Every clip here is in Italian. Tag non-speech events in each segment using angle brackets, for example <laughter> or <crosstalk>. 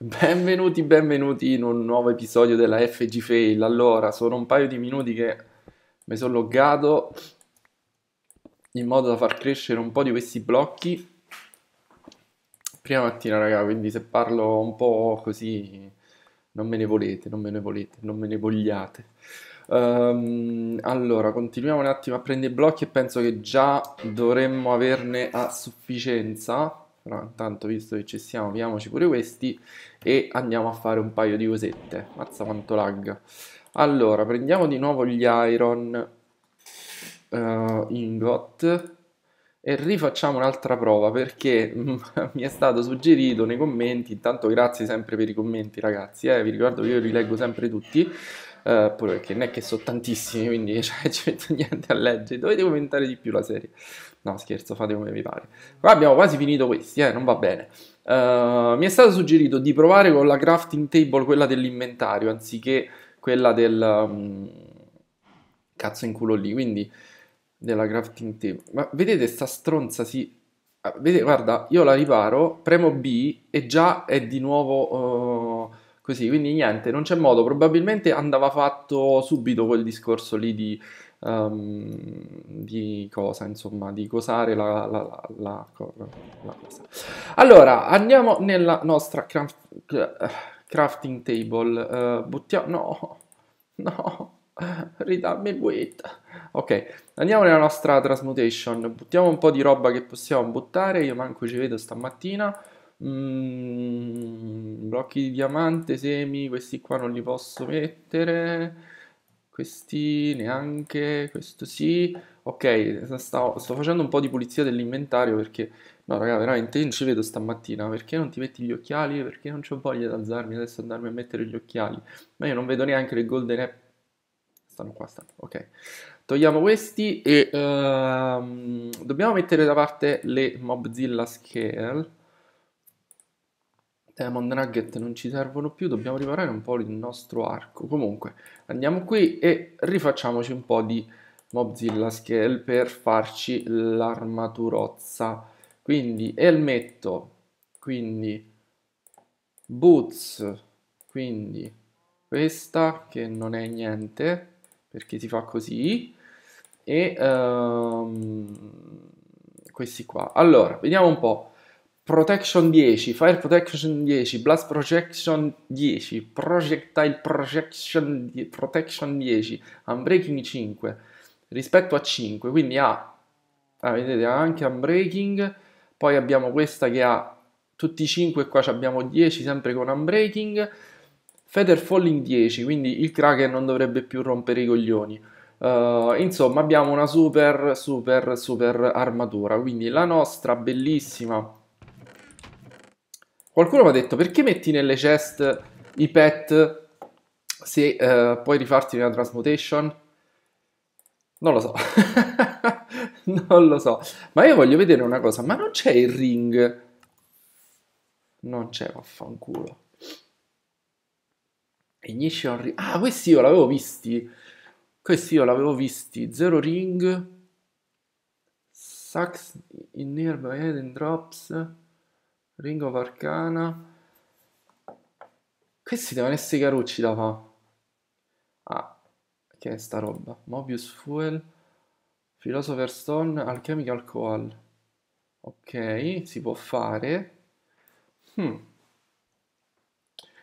Benvenuti, benvenuti in un nuovo episodio della FG Fail. Allora, sono un paio di minuti che mi sono loggato in modo da far crescere un po' di questi blocchi. Prima mattina, raga, quindi se parlo un po' così non me ne volete, non me ne volete, non me ne vogliate. Um, allora, continuiamo un attimo a prendere i blocchi e penso che già dovremmo averne a sufficienza. Però intanto, visto che ci siamo, vediamoci pure questi e andiamo a fare un paio di cosette. Mazza quanto lag. Allora, prendiamo di nuovo gli iron uh, ingot e rifacciamo un'altra prova perché <laughs> mi è stato suggerito nei commenti, intanto grazie sempre per i commenti ragazzi, eh, vi ricordo che io li leggo sempre tutti, eh, pure perché non è che so tantissimi, quindi <laughs> cioè, ci metto niente a leggere, dovete commentare di più la serie, no scherzo, fate come vi pare. Qua abbiamo quasi finito questi, eh, non va bene. Eh, mi è stato suggerito di provare con la crafting table quella dell'inventario anziché quella del um, cazzo in culo lì, quindi della crafting table. Ma vedete sta stronza si ah, vedete, guarda, io la riparo, premo B e già è di nuovo uh, così, quindi niente, non c'è modo, probabilmente andava fatto subito quel discorso lì di um, di cosa, insomma, di cosare la, la, la, la cosa. Allora, andiamo nella nostra craft, crafting table. Uh, eh, buttiamo... No, <laughs> no, ridammi il weight. Ok, andiamo nella nostra transmutation. Buttiamo un po' di roba che possiamo buttare. Io manco ci vedo stamattina. Mm, blocchi di diamante, semi, questi qua non li posso mettere questi neanche, questo sì. Ok, sto, sto facendo un po' di pulizia dell'inventario perché, no raga, veramente io non ci vedo stamattina, perché non ti metti gli occhiali? Perché non ho voglia di alzarmi adesso e andarmi a mettere gli occhiali? Ma io non vedo neanche le golden app. Stanno qua, stanno, ok. Togliamo questi e uh, dobbiamo mettere da parte le Mobzilla Scale Diamond Nugget non ci servono più, dobbiamo riparare un po' il nostro arco. Comunque, andiamo qui e rifacciamoci un po' di Mobzilla Scale per farci l'armaturozza. Quindi, elmetto, quindi boots, quindi questa che non è niente, perché si fa così, e um, questi qua. Allora, vediamo un po' Protection 10, Fire Protection 10, Blast Projection 10, Projectile Projection Protection 10, Unbreaking 5 rispetto a 5, quindi ha, ah, vedete, ha anche Unbreaking, poi abbiamo questa che ha tutti i 5, e qua abbiamo 10 sempre con Unbreaking, Feather Falling 10, quindi il Kraken non dovrebbe più rompere i coglioni. Uh, insomma abbiamo una super super super armatura, quindi la nostra bellissima Qualcuno mi ha detto perché metti nelle chest i pet se eh, puoi rifarti una transmutation? Non lo so, <laughs> non lo so, ma io voglio vedere una cosa, ma non c'è il ring? Non c'è, vaffanculo. Ignition Ring, ah questi io l'avevo visti, questi io l'avevo visti, Zero Ring, Sucks in Nearby and Drops... Ring of Arcana. Questi devono essere carucci da fa. Ah, che è sta roba? Mobius Fuel, Philosopher Stone, Alchemical Coal. Ok, si può fare. Hmm.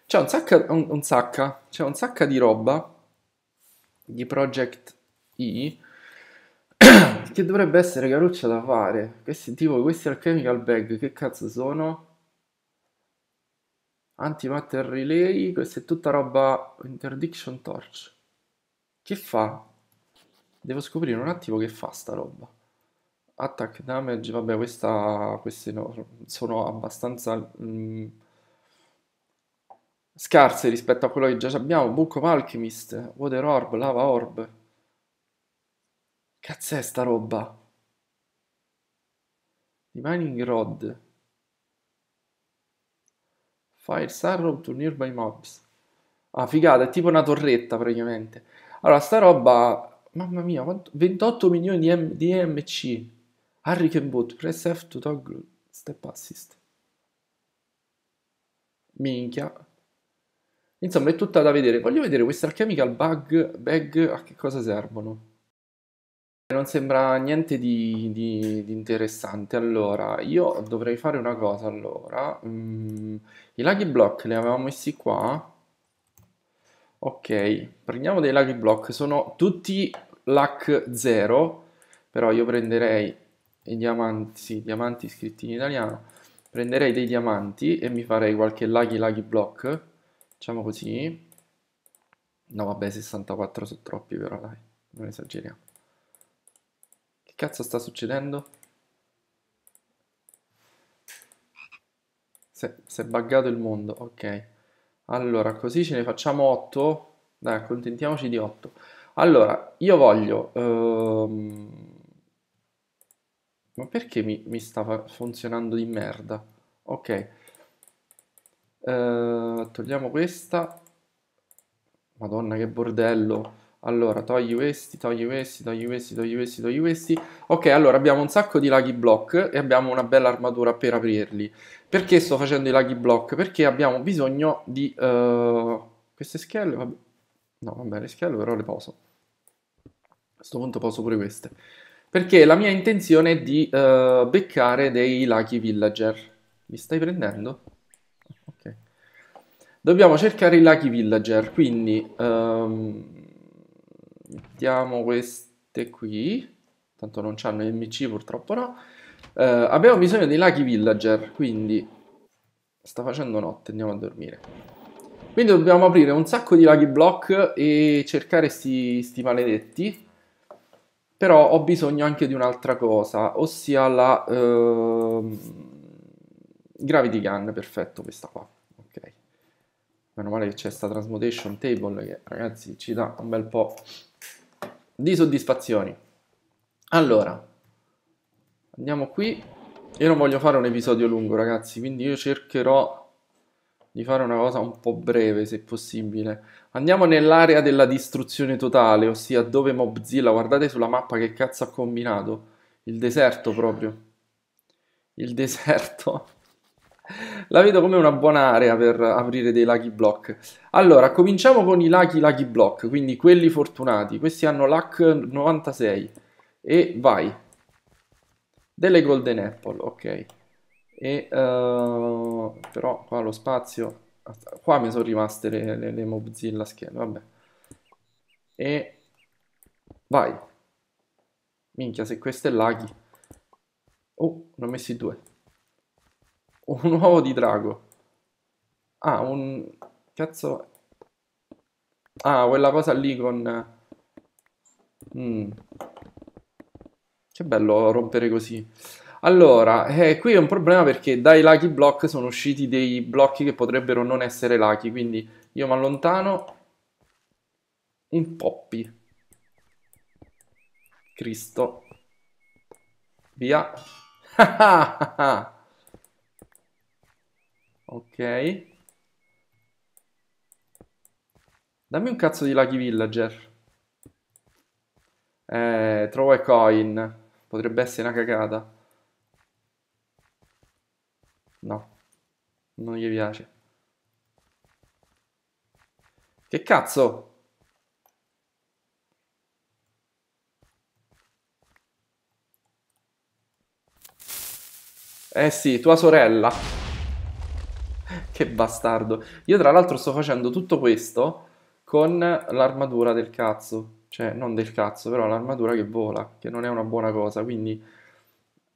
C'è un sacco, un, un sacca, c'è un sacca di roba di Project E <coughs> che dovrebbe essere caruccia da fare. Questi tipo, questi alchemical bag, che cazzo sono? Antimatter Relay, questa è tutta roba Interdiction Torch. Che fa? Devo scoprire un attimo che fa sta roba. Attack damage, vabbè, questa, queste no, sono abbastanza mh, mm, scarse rispetto a quello che già abbiamo. Book of Alchemist, Water Orb, Lava Orb. Cazzo è sta roba? Divining Rod. Fire star rob to nearby mobs. Ah, figata, è tipo una torretta praticamente. Allora, sta roba, mamma mia, quanto... 28 milioni di, M- di MC. Hurricane Boot, press F to toggle step assist. Minchia. Insomma, è tutta da vedere. Voglio vedere queste alchemical bug, bag a che cosa servono. Non sembra niente di, di, di, interessante. Allora, io dovrei fare una cosa. Allora, mm, i laghi block li avevamo messi qua. Ok, prendiamo dei laghi block. Sono tutti lac 0. Però io prenderei i diamanti, sì, diamanti scritti in italiano. Prenderei dei diamanti e mi farei qualche laghi laghi block. Diciamo così. No, vabbè, 64 sono troppi, però dai, non esageriamo cazzo sta succedendo? Si è buggato il mondo, ok. Allora, così ce ne facciamo 8. Dai, accontentiamoci di 8. Allora, io voglio... Ehm... Ma perché mi, mi stava funzionando di merda? Ok. Eh, togliamo questa. Madonna, che bordello. Allora, togli questi, togli questi, togli questi, togli questi, togli questi. Ok, allora abbiamo un sacco di laghi block e abbiamo una bella armatura per aprirli. Perché sto facendo i laghi block? Perché abbiamo bisogno di... Uh, queste schelle... Vabbè. No, vabbè, le schelle però le poso. A questo punto poso pure queste. Perché la mia intenzione è di uh, beccare dei laghi villager. Li stai prendendo? Ok. Dobbiamo cercare i laghi villager, quindi... Um, mettiamo queste qui, tanto non c'hanno MC purtroppo no. Eh, abbiamo bisogno dei laghi villager, quindi sta facendo notte, andiamo a dormire. Quindi dobbiamo aprire un sacco di laghi block e cercare sti, sti maledetti. Però ho bisogno anche di un'altra cosa, ossia la eh, Gravity Gun, perfetto questa qua, ok. Meno male che c'è sta Transmutation Table che ragazzi ci dà un bel po' di soddisfazioni. Allora, andiamo qui. Io non voglio fare un episodio lungo, ragazzi, quindi io cercherò di fare una cosa un po' breve, se possibile. Andiamo nell'area della distruzione totale, ossia dove Mobzilla, guardate sulla mappa che cazzo ha combinato. Il deserto proprio. Il deserto. La vedo come una buona area per aprire dei lucky block. Allora, cominciamo con i lucky lucky block, quindi quelli fortunati. Questi hanno luck 96 e vai. Delle golden apple, ok. E uh, però qua lo spazio qua mi sono rimaste le, le, le Mozilla schede, vabbè. E vai. Minchia, se questo è laghi. Oh, ne ho messi due. Un uovo di drago. Ah, un... Cazzo... Ah, quella cosa lì con... Mm. Che bello rompere così. Allora, eh, qui è un problema perché dai lucky block sono usciti dei blocchi che potrebbero non essere lucky, quindi io mi allontano. Un poppy. Cristo. Via. <laughs> Ah, ah, ah. Ok. Dammi un cazzo di Lucky Villager. Eh, trovo e coin. Potrebbe essere una cagata. No. Non gli piace. Che cazzo? Eh sì, tua sorella che bastardo. Io tra l'altro sto facendo tutto questo con l'armatura del cazzo. Cioè, non del cazzo, però l'armatura che vola, che non è una buona cosa. Quindi,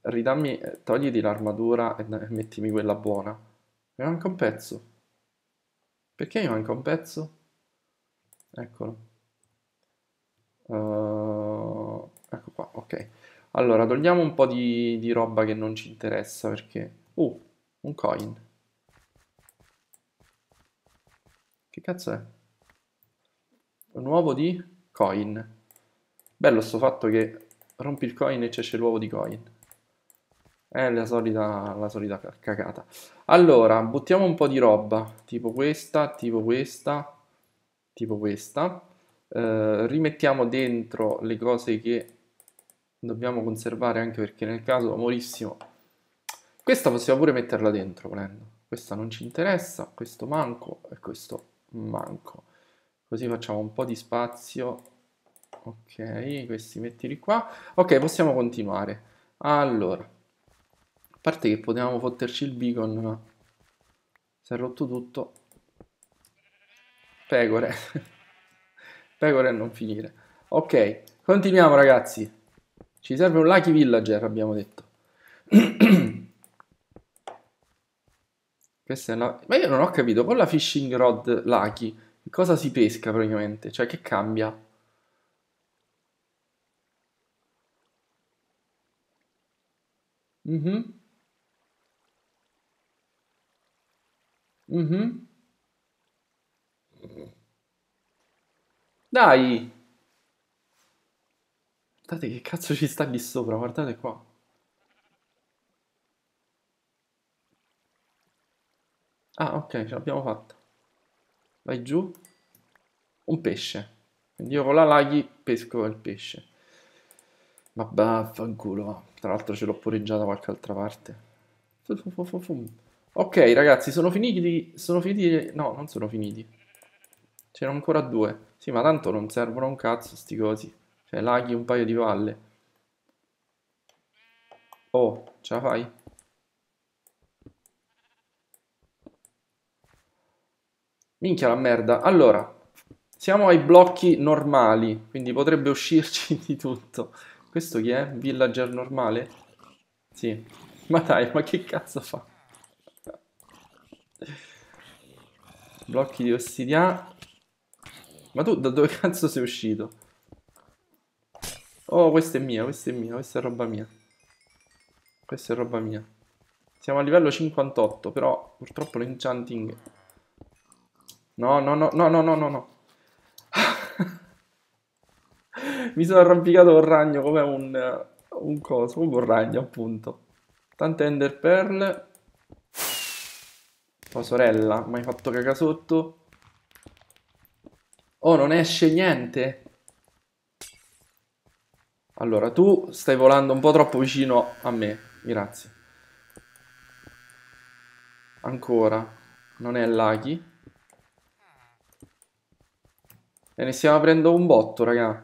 ridammi, eh, togliti l'armatura e, mettimi quella buona. Mi manca un pezzo. Perché mi manca un pezzo? Eccolo. Uh, ecco qua, ok. Allora, togliamo un po' di, di roba che non ci interessa perché... Uh, un coin. Che cazzo è? Un uovo di coin. Bello sto fatto che rompi il coin e c'è l'uovo di coin. È la solita, la solita cacata. Allora, buttiamo un po' di roba, tipo questa, tipo questa, tipo questa. Eh, rimettiamo dentro le cose che dobbiamo conservare anche perché nel caso morissimo. Questa possiamo pure metterla dentro volendo. Questa non ci interessa, questo manco e questo manco così facciamo un po' di spazio ok questi mettili qua ok possiamo continuare allora a parte che potevamo fotterci il beacon ma si è rotto tutto pecore <laughs> pecore a non finire ok continuiamo ragazzi ci serve un lucky villager abbiamo detto Questa è una... Ma io non ho capito, con la fishing rod Lucky, cosa si pesca praticamente? Cioè, che cambia? Mhm. Mhm. Dai! Guardate che cazzo ci sta lì sopra, guardate qua. Ah, ok, ce l'abbiamo fatta. Vai giù. Un pesce. Quindi io con la laghi pesco il pesce. Ma vaffanculo. Tra l'altro ce l'ho pure già da qualche altra parte. Ok, ragazzi, sono finiti... Sono finiti... No, non sono finiti. Ce C'erano ancora due. Sì, ma tanto non servono un cazzo sti cosi. Cioè, laghi un paio di palle. Oh, ce la fai? Minchia la merda. Allora, siamo ai blocchi normali, quindi potrebbe uscirci <laughs> di tutto. Questo chi è? Villager normale? Sì. Ma dai, ma che cazzo fa? Blocchi di ossidia. Ma tu da dove cazzo sei uscito? Oh, questa è mia, questa è mia, questa è roba mia. Questa è roba mia. Siamo a livello 58, però purtroppo l'enchanting No, no, no, no, no, no, no, <laughs> Mi sono arrampicato con ragno come un, eh, un coso, come un ragno appunto. Tante ender pearl. Oh sorella, mi hai fatto caca sotto. Oh, non esce niente. Allora, tu stai volando un po' troppo vicino a me. Grazie. Ancora. Non è laghi. E ne stiamo aprendo un botto, raga.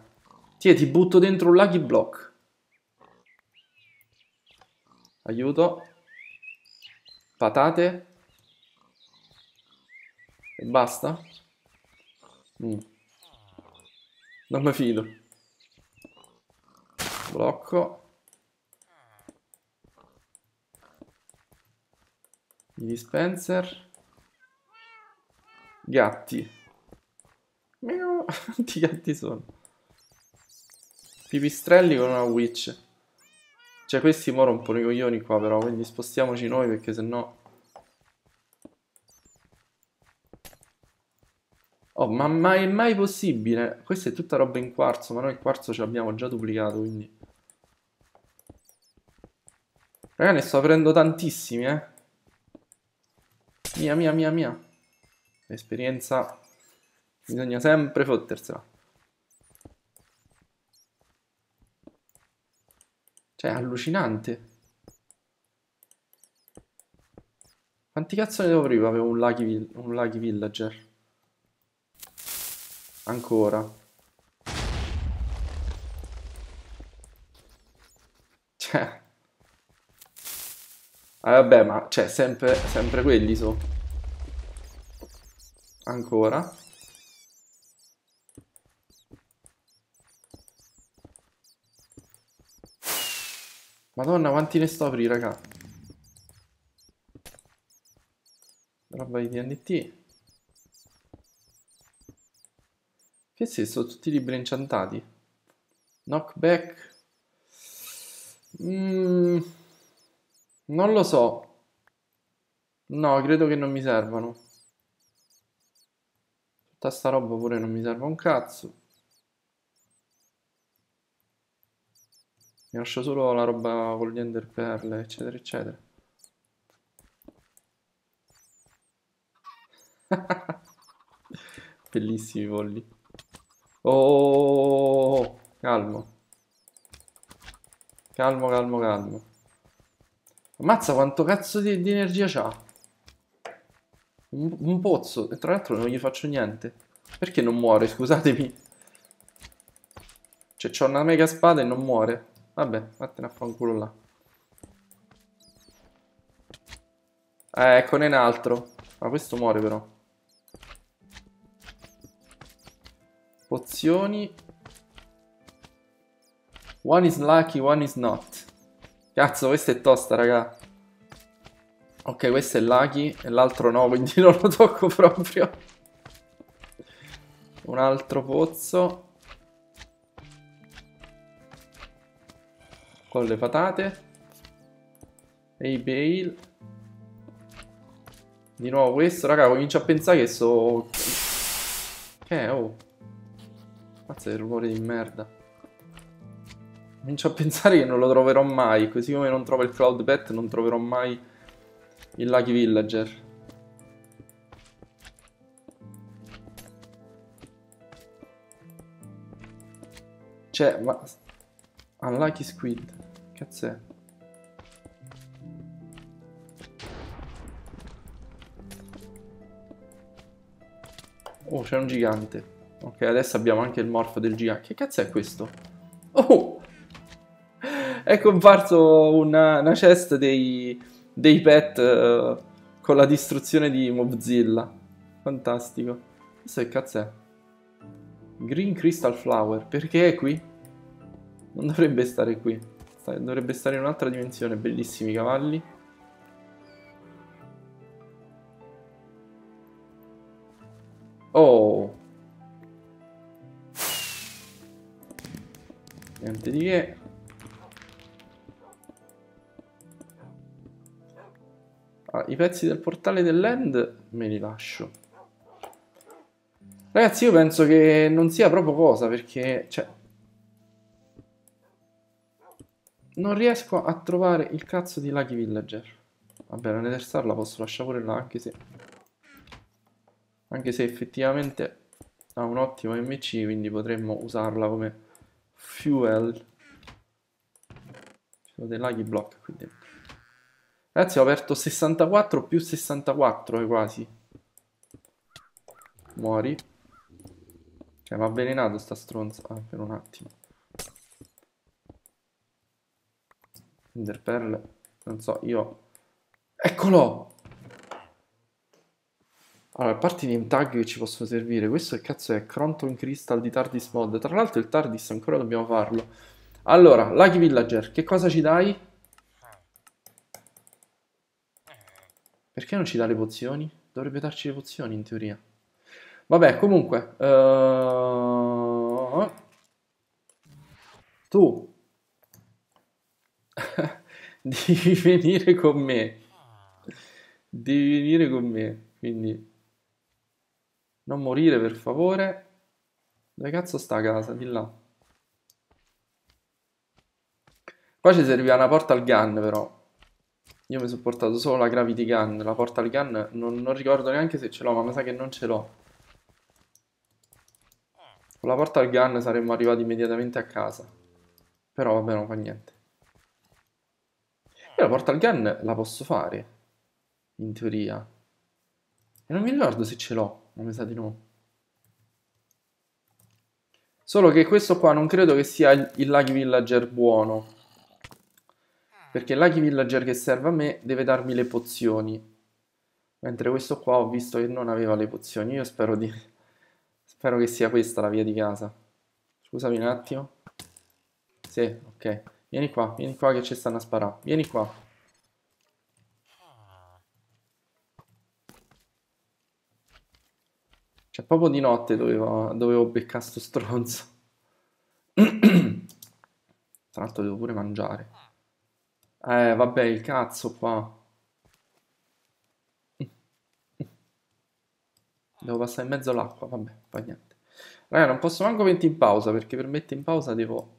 Ti, ti butto dentro un lucky block. Aiuto. Patate. E basta. Mm. Non mi fido. Blocco. I dispenser. Gatti. Miau. Quanti <laughs> gatti sono? Pipistrelli con una witch. Cioè questi un po' i coglioni qua però, quindi spostiamoci noi perché sennò... Oh, ma mai è mai possibile? Questa è tutta roba in quarzo, ma noi il quarzo ce l'abbiamo già duplicato, quindi... Raga, ne sto aprendo tantissimi, eh. Mia, mia, mia, mia. L'esperienza Bisogna sempre fottersela. Cioè, è allucinante. Quanti cazzo ne devo prima? Avevo un lucky, un lucky villager. Ancora. Cioè. Ah, vabbè, ma cioè, sempre, sempre quelli so. Ancora. Madonna, quanti ne sto aprì, raga. Roba di TNT. Che se sono tutti libri incantanti. Knockback. Mm, non lo so. No, credo che non mi servano. Tutta sta roba pure non mi serve un cazzo. Mi lascia solo la roba con gli ender pearl, eccetera, eccetera. <laughs> Bellissimi polli. Oh, oh, oh, oh, calmo. Calmo, calmo, calmo. Ammazza quanto cazzo di, di energia c'ha. Un, un, pozzo. E tra l'altro non gli faccio niente. Perché non muore? Scusatemi. Cioè, c'ho una mega spada e non muore. Vabbè, vattene a fanculo là. Eh, eccone un altro. Ma questo muore però. Pozioni. One is lucky, one is not. Cazzo, questa è tosta, raga. Ok, questo è lucky e l'altro no, <laughs> quindi non lo tocco proprio. Un altro pozzo. con le patate e i bail di nuovo questo raga comincio a pensare che so che eh, oh mazza che rumore di merda comincio a pensare che non lo troverò mai così come non trovo il cloud pet non troverò mai il lucky villager cioè ma unlucky squid Cazzo è? Oh, c'è un gigante. Ok, adesso abbiamo anche il morfo del gigante. Che cazzo è questo? Oh! <laughs> È comparso una, una chest dei, dei pet uh, con la distruzione di Mobzilla. Fantastico. Questo che cazzo è? Green Crystal Flower. Perché è qui? Non dovrebbe stare qui dovrebbe stare in un'altra dimensione, bellissimi cavalli. Oh! Niente di che. Ah, I pezzi del portale dell'end me li lascio. Ragazzi, io penso che non sia proprio cosa perché, cioè, Non riesco a trovare il cazzo di Lucky Villager. Vabbè, la Nether Star la posso lasciare pure là, anche se... Anche se effettivamente ha un ottimo MC, quindi potremmo usarla come fuel. Ci sono dei Lucky block qui dentro. Ragazzi, ho aperto 64 più 64, è eh, quasi. Muori. Cioè, mi ha avvelenato sta stronza. Ah, per un attimo. Enderperle, non so, io... Eccolo! Allora, a parte i name tag che ci possono servire, questo cazzo è Cronton Crystal di TARDIS Mod. Tra l'altro il TARDIS ancora dobbiamo farlo. Allora, Lucky Villager, che cosa ci dai? Perché non ci dà le pozioni? Dovrebbe darci le pozioni in teoria. Vabbè, comunque... Uh... Tu, devi <laughs> venire con me. Devi venire con me, quindi non morire per favore. Dove cazzo sta a casa? Di là. Qua ci serviva una porta al gun però. Io mi sono portato solo la gravity gun, la porta al gun non, non ricordo neanche se ce l'ho, ma mi sa che non ce l'ho. Con la porta al gun saremmo arrivati immediatamente a casa. Però vabbè, non fa niente. Io la portal gun la posso fare, in teoria. E non mi ricordo se ce l'ho, ma mi sa di no. Solo che questo qua non credo che sia il Lucky Villager buono. Perché il Lucky Villager che serve a me deve darmi le pozioni. Mentre questo qua ho visto che non aveva le pozioni. Io spero di... <laughs> Spero che sia questa la via di casa. Scusami un attimo. Sì, ok. Vieni qua, vieni qua che ci stanno a sparare. Vieni qua. Cioè, proprio di notte dovevo, dovevo beccare sto stronzo. <clears throat> Tra l'altro devo pure mangiare. Eh, vabbè, il cazzo qua. Devo passare in mezzo all'acqua, vabbè, fa niente. Raga, non posso manco mettere in pausa, perché per mettere in pausa devo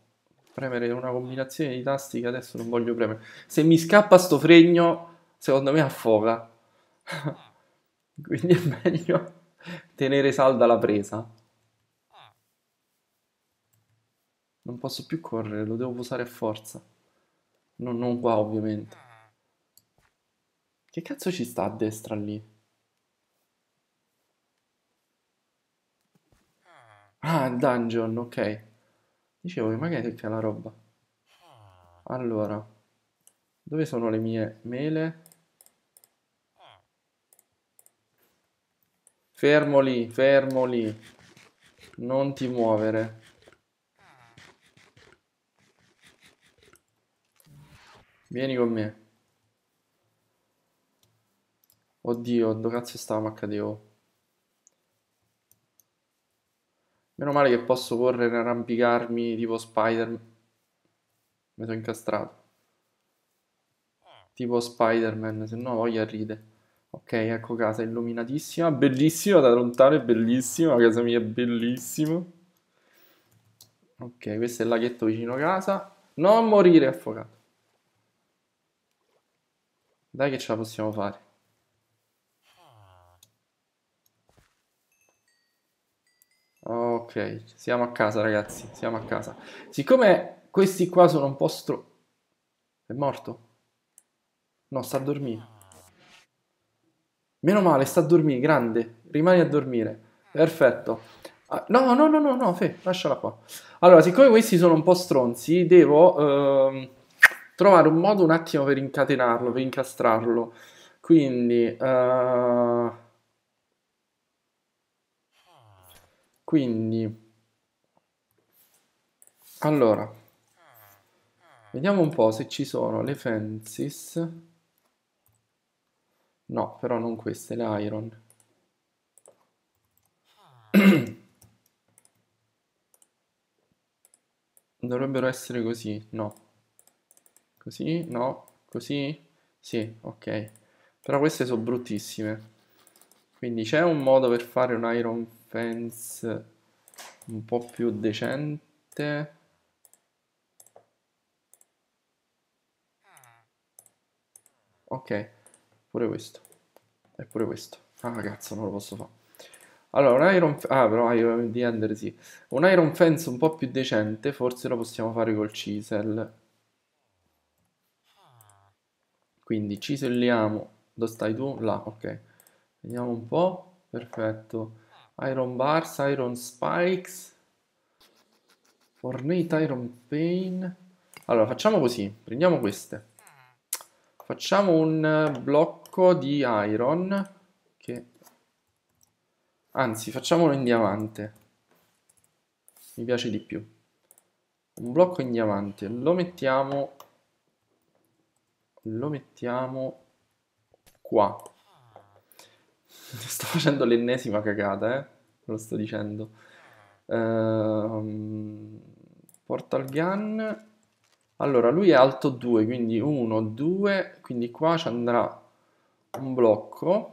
premere una combinazione di tasti che adesso non voglio premere. Se mi scappa sto fregno, secondo me affoga. <laughs> Quindi è meglio tenere salda la presa. Non posso più correre, lo devo usare a forza. No, non qua, ovviamente. Che cazzo ci sta a destra lì? Ah, il dungeon, ok. Dicevo che magari c'è la roba. Allora, dove sono le mie mele? Fermo lì, fermo lì. Non ti muovere. Vieni con me. Oddio, dove cazzo stavamo HDO? Meno male che posso correre e arrampicarmi tipo Spider-Man. Mi sono incastrato. Tipo Spider-Man, se no voglia ride. Ok, ecco casa illuminatissima, bellissima da lontano, è bellissima, casa mia è bellissima. Ok, questo è il laghetto vicino a casa. Non morire affogato. Dai che ce la possiamo fare. ok, siamo a casa ragazzi, siamo a casa. Siccome questi qua sono un po' stro... È morto? No, sta a dormire. Meno male, sta a dormire, grande. Rimani a dormire. Perfetto. Ah, no, no, no, no, no, fe, lasciala qua. Allora, siccome questi sono un po' stronzi, devo ehm, trovare un modo un attimo per incatenarlo, per incastrarlo. Quindi... Eh Quindi, allora, vediamo un po' se ci sono le fences. No, però non queste, le iron. <clears throat> Dovrebbero essere così, no. Così, no, così, sì, ok. Però queste sono bruttissime. Quindi c'è un modo per fare un iron offense un po' più decente. Ok, pure questo. E pure questo. Ah, cazzo, non lo posso fare. Allora, un Iron... Ah, però Iron di Ender, sì. Un Iron Fence un po' più decente, forse lo possiamo fare col Chisel. Quindi ciselliamo. Dove stai tu? Là, ok. Vediamo un po'. Perfetto. Iron Bars, Iron Spikes, Ornate Iron Pain. Allora, facciamo così, prendiamo queste. Facciamo un blocco di iron, che... anzi, facciamolo in diamante. Mi piace di più. Un blocco in diamante, lo mettiamo... Lo mettiamo qua. <laughs> Sto facendo l'ennesima cagata, eh? Lo sto dicendo. Ehm, portal gun. Allora, lui è alto 2, quindi 1, 2, quindi qua ci andrà un blocco.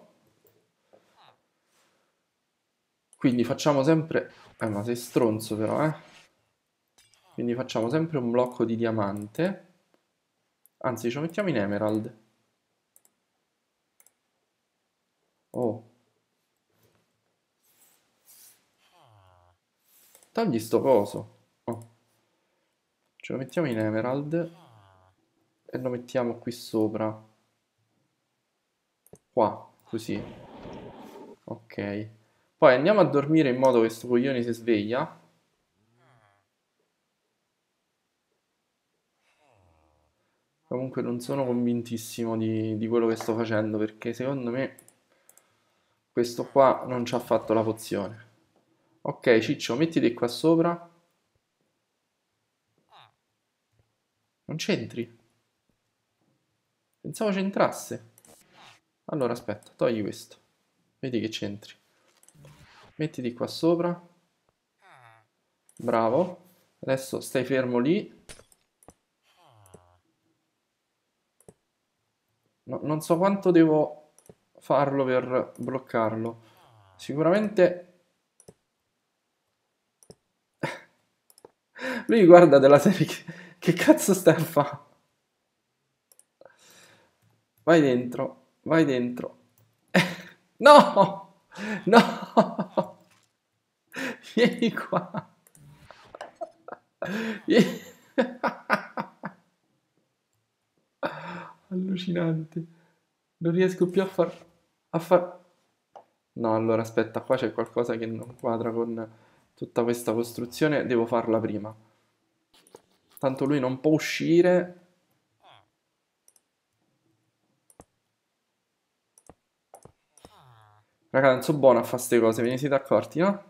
Quindi facciamo sempre... Eh, ma sei stronzo però, eh? Quindi facciamo sempre un blocco di diamante. Anzi, ce lo mettiamo in emerald. Oh. Tagli sto coso. Oh. Ce lo mettiamo in emerald. E lo mettiamo qui sopra. Qua, così. Ok. Poi andiamo a dormire in modo che sto coglione si sveglia. Comunque non sono convintissimo di, di quello che sto facendo perché secondo me questo qua non ci ha fatto la pozione. Ok, Ciccio, mettiti qua sopra. Non c'entri. Pensavo c'entrasse. Allora, aspetta, togli questo. Vedi che c'entri. Mettiti qua sopra. Bravo. Adesso stai fermo lì. No, non so quanto devo farlo per bloccarlo. Sicuramente... <laughs> Lui guarda della serie che, che cazzo stai a fare? Vai dentro, vai dentro. <laughs> no! No! <laughs> Vieni qua. Vieni. Allucinante. Non riesco più a far a far... No, allora aspetta, qua c'è qualcosa che non quadra con tutta questa costruzione, devo farla prima. Tanto lui non può uscire. Raga, non so buono a fare queste cose, ve ne siete accorti, no?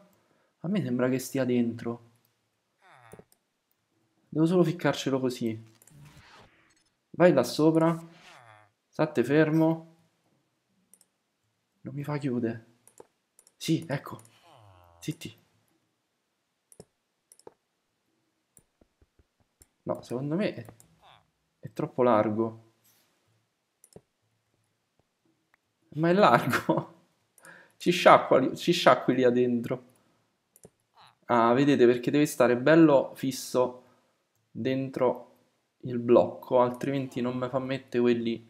A me sembra che stia dentro. Devo solo ficcarcelo così. Vai là sopra. State fermo. Non mi fa chiudere. Sì, ecco. Zitti. No, secondo me è, è troppo largo. Ma è largo. <laughs> Ci sciacqua, ci sciacqui lì dentro. Ah, vedete, perché deve stare bello fisso dentro il blocco, altrimenti non mi fa mettere quelli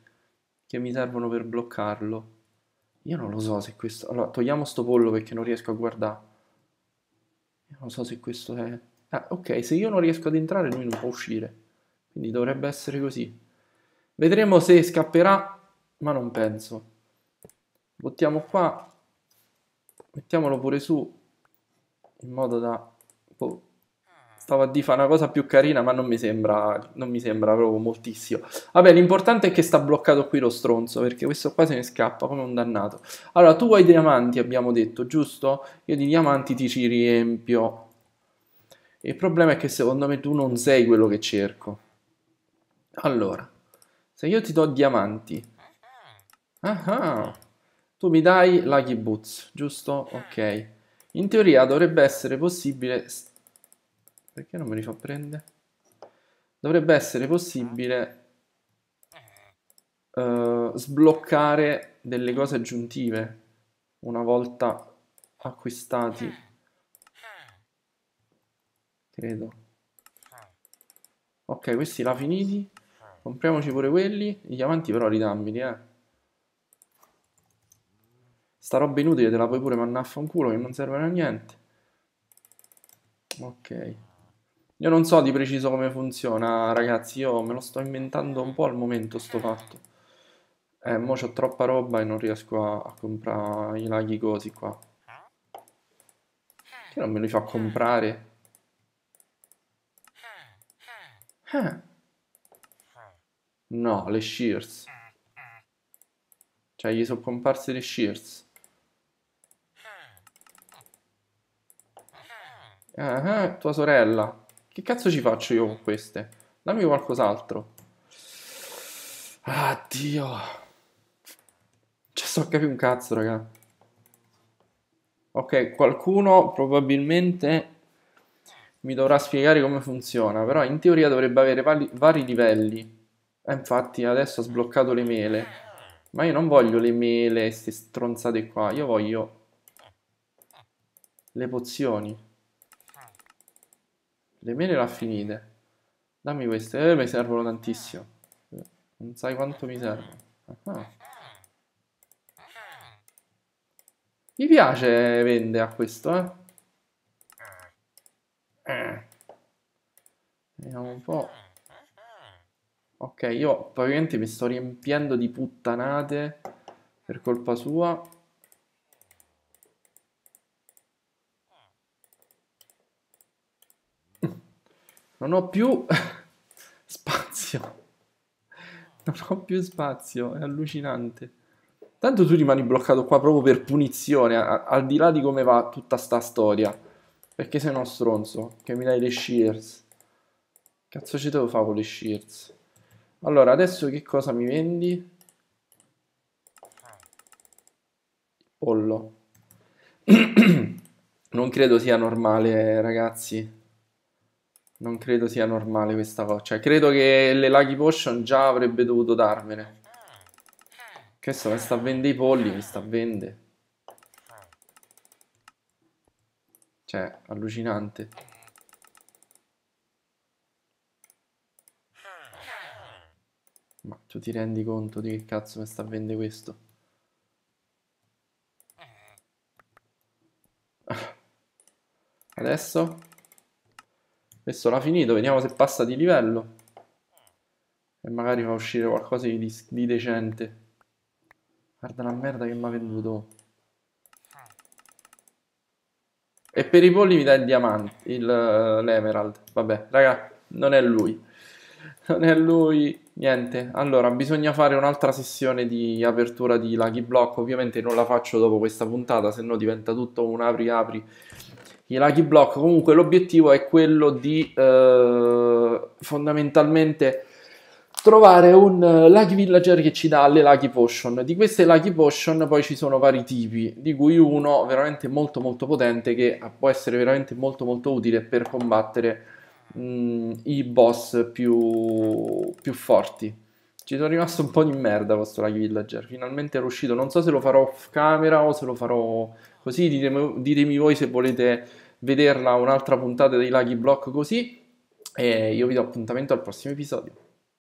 che mi servono per bloccarlo. Io non lo so se questo... Allora, togliamo sto pollo perché non riesco a guardare. Io non so se questo è... Ah, ok, se io non riesco ad entrare lui non può uscire. Quindi dovrebbe essere così. Vedremo se scapperà, ma non penso. Buttiamo qua. Mettiamolo pure su, in modo da... Boh Stavo a di fare una cosa più carina, ma non mi sembra, non mi sembra proprio moltissimo. Vabbè, l'importante è che sta bloccato qui lo stronzo, perché questo qua se ne scappa come un dannato. Allora, tu vuoi diamanti, abbiamo detto, giusto? Io di diamanti ti ci riempio. Il problema è che secondo me tu non sei quello che cerco. Allora, se io ti do diamanti... Ah tu mi dai Lucky Boots, giusto? Ok. In teoria dovrebbe essere possibile perché non me li fa prendere? Dovrebbe essere possibile uh, sbloccare delle cose aggiuntive una volta acquistati. Credo. Ok, questi l'ha finiti. Compriamoci pure quelli. gli diamanti però ridammeli, eh. Sta roba inutile te la puoi pure mannaffa un culo che non servono a niente. Ok. Io non so di preciso come funziona, ragazzi, io me lo sto inventando un po' al momento sto fatto. Eh, mo c'ho troppa roba e non riesco a, a comprare i laghi così qua. Che non me li fa comprare? Eh. No, le shears. Cioè, gli sono comparse le shears. Ah, ah tua sorella. Che cazzo ci faccio io con queste? Dammi qualcos'altro. Ah, Dio. Cioè, sto a capire un cazzo, raga. Ok, qualcuno probabilmente mi dovrà spiegare come funziona, però in teoria dovrebbe avere vari, vari livelli. Eh, infatti adesso ha sbloccato le mele. Ma io non voglio le mele, queste stronzate qua. Io voglio le pozioni. Le mele finite. Dammi queste. Eh, mi servono tantissimo. Non sai quanto mi servono. Ah. Mi piace vende a questo, eh. eh. Vediamo un po'. Ok, io praticamente mi sto riempiendo di puttanate per colpa sua. Non ho più <laughs> spazio. Non ho più spazio, è allucinante. Tanto tu rimani bloccato qua proprio per punizione, al di là di come va tutta sta storia. Perché sei uno stronzo, che mi dai le shears. Cazzo ci devo fare con le shears? Allora, adesso che cosa mi vendi? Pollo. <clears throat> non credo sia normale, ragazzi. Non credo sia normale questa coccia. Cioè, credo che le Lucky Potion già avrebbe dovuto darmene. Questo mi sta a vendere i polli, mi sta a vendere. Cioè, allucinante. Ma tu ti rendi conto di che cazzo mi sta a vendere questo? Ah. Adesso? Questo l'ha finito, vediamo se passa di livello. E magari fa uscire qualcosa di, di decente. Guarda la merda che mi ha venduto. E per i polli mi dà il diamante, eh, l'emerald. Vabbè, raga, non è lui. Non è lui. Niente, allora bisogna fare un'altra sessione di apertura di Lucky Block, ovviamente non la faccio dopo questa puntata, se no diventa tutto un apri apri i lucky block comunque l'obiettivo è quello di eh, fondamentalmente trovare un eh, lucky villager che ci dà le lucky potion di queste lucky potion poi ci sono vari tipi di cui uno veramente molto molto potente che ah, può essere veramente molto molto utile per combattere mh, mm, i boss più, più forti ci sono rimasto un po' di merda questo Lucky Villager. Finalmente è riuscito Non so se lo farò off camera o se lo farò così. Ditemi, ditemi voi se volete vederla un'altra puntata dei Laghi Block così e io vi do appuntamento al prossimo episodio.